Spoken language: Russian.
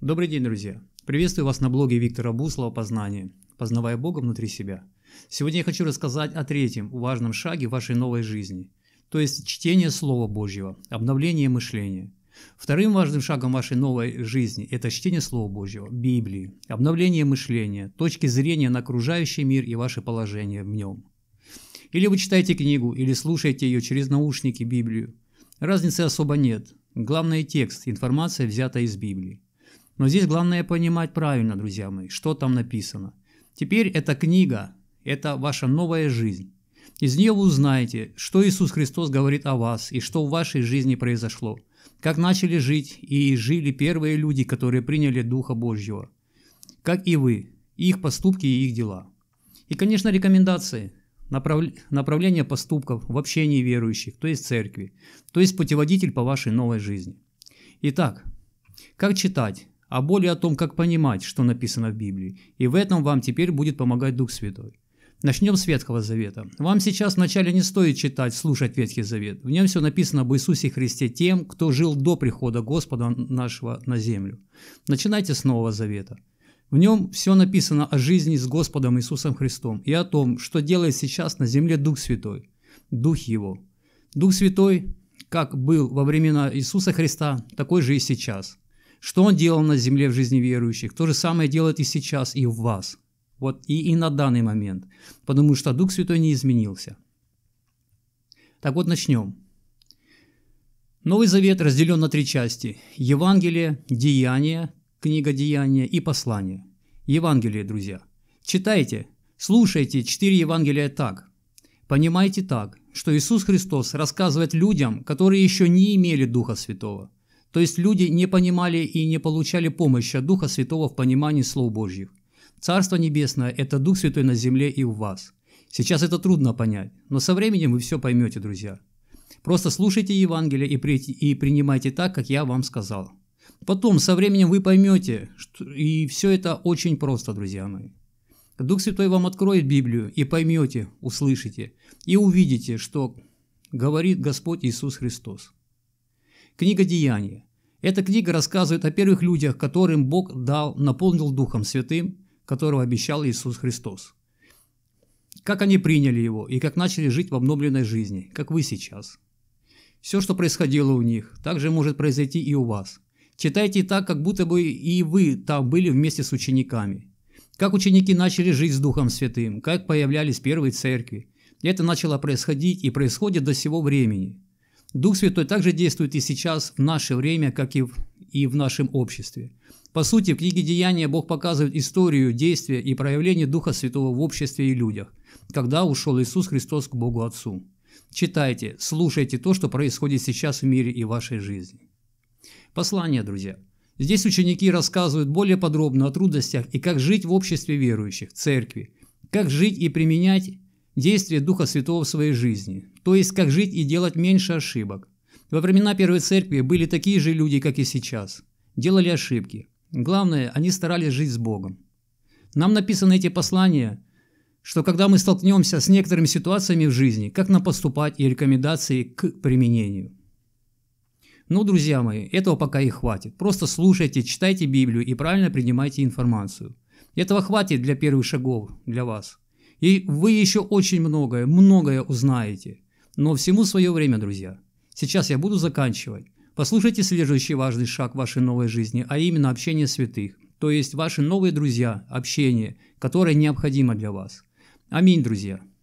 Добрый день, друзья! Приветствую вас на блоге Виктора Буслова «Познание. Познавая Бога внутри себя». Сегодня я хочу рассказать о третьем важном шаге вашей новой жизни, то есть чтение Слова Божьего, обновление мышления. Вторым важным шагом вашей новой жизни – это чтение Слова Божьего, Библии, обновление мышления, точки зрения на окружающий мир и ваше положение в нем. Или вы читаете книгу, или слушаете ее через наушники Библию. Разницы особо нет. Главное – текст, информация, взята из Библии. Но здесь главное понимать правильно, друзья мои, что там написано. Теперь эта книга, это ваша новая жизнь. Из нее вы узнаете, что Иисус Христос говорит о вас и что в вашей жизни произошло, как начали жить и жили первые люди, которые приняли Духа Божьего, как и вы, их поступки и их дела. И, конечно, рекомендации, направ... направление поступков в общении верующих, то есть церкви, то есть путеводитель по вашей новой жизни. Итак, как читать? а более о том, как понимать, что написано в Библии, и в этом вам теперь будет помогать Дух Святой. Начнем с Ветхого Завета. Вам сейчас вначале не стоит читать, слушать Ветхий Завет. В нем все написано об Иисусе Христе тем, кто жил до прихода Господа нашего на землю. Начинайте с Нового Завета. В нем все написано о жизни с Господом Иисусом Христом и о том, что делает сейчас на земле Дух Святой, Дух Его. Дух Святой, как был во времена Иисуса Христа, такой же и сейчас – что он делал на земле в жизни верующих, то же самое делает и сейчас, и в вас. Вот и, и на данный момент. Потому что Дух Святой не изменился. Так вот, начнем. Новый Завет разделен на три части. Евангелие, Деяния, книга Деяния и послание. Евангелие, друзья. Читайте, слушайте четыре Евангелия так. Понимайте так, что Иисус Христос рассказывает людям, которые еще не имели Духа Святого. То есть люди не понимали и не получали помощи от Духа Святого в понимании слов Божьих. Царство Небесное – это Дух Святой на земле и у вас. Сейчас это трудно понять, но со временем вы все поймете, друзья. Просто слушайте Евангелие и, при, и принимайте так, как я вам сказал. Потом, со временем вы поймете, что, и все это очень просто, друзья мои. Дух Святой вам откроет Библию и поймете, услышите, и увидите, что говорит Господь Иисус Христос. Книга «Деяния». Эта книга рассказывает о первых людях, которым Бог дал, наполнил Духом Святым, которого обещал Иисус Христос. Как они приняли его и как начали жить в обновленной жизни, как вы сейчас. Все, что происходило у них, также может произойти и у вас. Читайте так, как будто бы и вы там были вместе с учениками. Как ученики начали жить с Духом Святым, как появлялись первые церкви. это начало происходить и происходит до сего времени – Дух Святой также действует и сейчас, в наше время, как и в, и в нашем обществе. По сути, в книге «Деяния» Бог показывает историю действия и проявление Духа Святого в обществе и людях, когда ушел Иисус Христос к Богу Отцу. Читайте, слушайте то, что происходит сейчас в мире и в вашей жизни. Послание, друзья. Здесь ученики рассказывают более подробно о трудностях и как жить в обществе верующих, церкви, как жить и применять действие Духа Святого в своей жизни, то есть как жить и делать меньше ошибок. Во времена Первой Церкви были такие же люди, как и сейчас. Делали ошибки. Главное, они старались жить с Богом. Нам написаны эти послания, что когда мы столкнемся с некоторыми ситуациями в жизни, как нам поступать и рекомендации к применению. Ну, друзья мои, этого пока и хватит. Просто слушайте, читайте Библию и правильно принимайте информацию. Этого хватит для первых шагов для вас – и вы еще очень многое, многое узнаете. Но всему свое время, друзья. Сейчас я буду заканчивать. Послушайте следующий важный шаг вашей новой жизни, а именно общение святых, то есть ваши новые друзья, общение, которое необходимо для вас. Аминь, друзья.